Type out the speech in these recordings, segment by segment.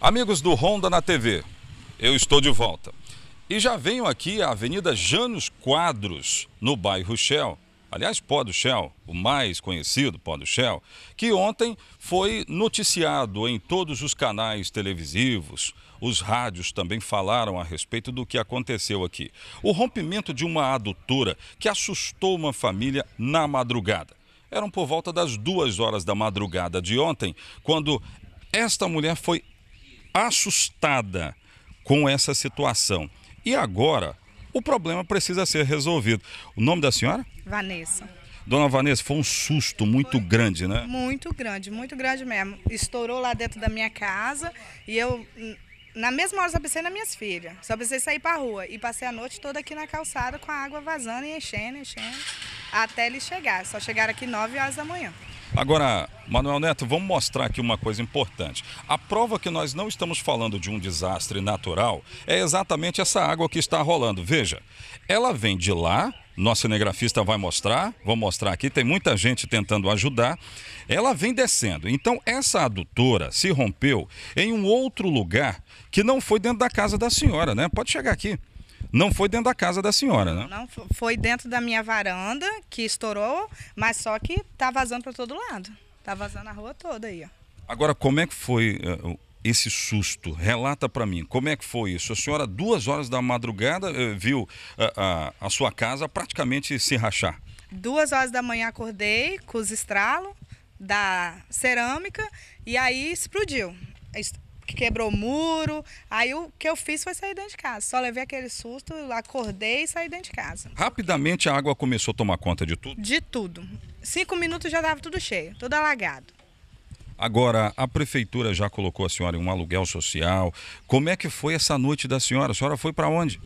Amigos do Honda na TV, eu estou de volta. E já venho aqui à Avenida Janos Quadros, no bairro Shell. Aliás, Pó do Shell, o mais conhecido Pó do Shell, que ontem foi noticiado em todos os canais televisivos. Os rádios também falaram a respeito do que aconteceu aqui. O rompimento de uma adutora que assustou uma família na madrugada. Eram por volta das duas horas da madrugada de ontem, quando esta mulher foi assustada com essa situação. E agora, o problema precisa ser resolvido. O nome da senhora? Vanessa. Dona Vanessa, foi um susto muito foi grande, né? Muito grande, muito grande mesmo. Estourou lá dentro da minha casa e eu, na mesma hora, só pensei nas minhas filhas. Só pensei sair para a rua. E passei a noite toda aqui na calçada com a água vazando e enchendo, enchendo, até eles chegar. Só chegaram aqui 9 horas da manhã. Agora, Manuel Neto, vamos mostrar aqui uma coisa importante. A prova que nós não estamos falando de um desastre natural é exatamente essa água que está rolando. Veja, ela vem de lá, nosso cinegrafista vai mostrar, vou mostrar aqui, tem muita gente tentando ajudar. Ela vem descendo. Então, essa adutora se rompeu em um outro lugar que não foi dentro da casa da senhora, né? Pode chegar aqui. Não foi dentro da casa da senhora, né? Não, foi dentro da minha varanda que estourou, mas só que tá vazando para todo lado. Tá vazando a rua toda aí, ó. Agora, como é que foi uh, esse susto? Relata para mim, como é que foi isso? A senhora, duas horas da madrugada, uh, viu uh, a sua casa praticamente se rachar. Duas horas da manhã acordei com os estralos da cerâmica e aí explodiu que quebrou o muro. Aí o que eu fiz foi sair dentro de casa. Só levei aquele susto, acordei e saí dentro de casa. Rapidamente a água começou a tomar conta de tudo? De tudo. Cinco minutos já estava tudo cheio, tudo alagado. Agora, a prefeitura já colocou a senhora em um aluguel social. Como é que foi essa noite da senhora? A senhora foi para onde?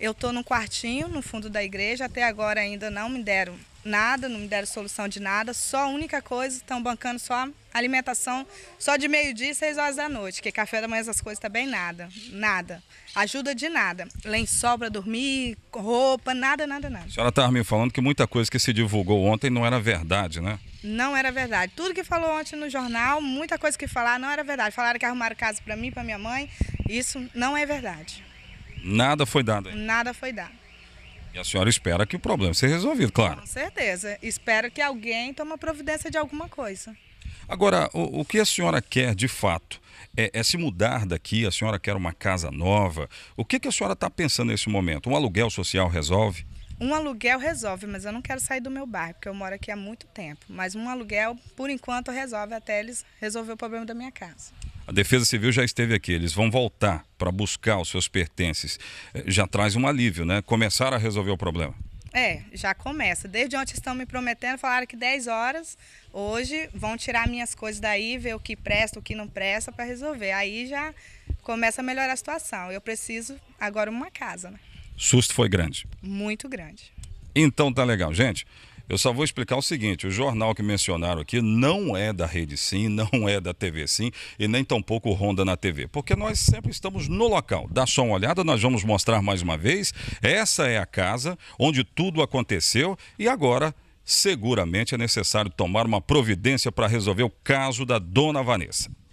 Eu estou num quartinho no fundo da igreja, até agora ainda não me deram nada, não me deram solução de nada, só a única coisa, estão bancando só alimentação, só de meio-dia e seis horas da noite, que café da manhã essas coisas também tá nada, nada, ajuda de nada, lençol para dormir, roupa, nada, nada, nada. A senhora estava me falando que muita coisa que se divulgou ontem não era verdade, né? Não era verdade. Tudo que falou ontem no jornal, muita coisa que falaram não era verdade. Falaram que arrumaram casa para mim, para minha mãe, isso não é verdade. Nada foi dado ainda. Nada foi dado. E a senhora espera que o problema seja resolvido, claro. Com certeza. Espero que alguém tome providência de alguma coisa. Agora, o, o que a senhora quer de fato? É, é, se mudar daqui? A senhora quer uma casa nova? O que, que a senhora está pensando nesse momento? Um aluguel social resolve? Um aluguel resolve, mas eu não quero sair do meu bairro, porque eu moro aqui há muito tempo. Mas um aluguel, por enquanto, resolve até eles resolver o problema da minha casa. A Defesa Civil já esteve aqui, eles vão voltar para buscar os seus pertences. Eh, já traz um alívio, né? Começar a resolver o problema. É, já começa. Desde ontem estão me prometendo, falaram que 10 horas hoje vão tirar minhas coisas daí, ver o que presta, o que não presta para resolver. Aí já começa a melhorar a situação. Eu preciso agora uma casa, né? Susto foi grande. Muito grande. Então tá legal, gente. Eu só vou explicar o seguinte: o jornal que mencionaram aqui não é da Rede Sim, não é da TV Sim e nem tampouco Ronda na TV, porque nós sempre estamos no local. Dá só uma olhada, nós vamos mostrar mais uma vez. Essa é a casa onde tudo aconteceu e agora seguramente é necessário tomar uma providência para resolver o caso da dona Vanessa.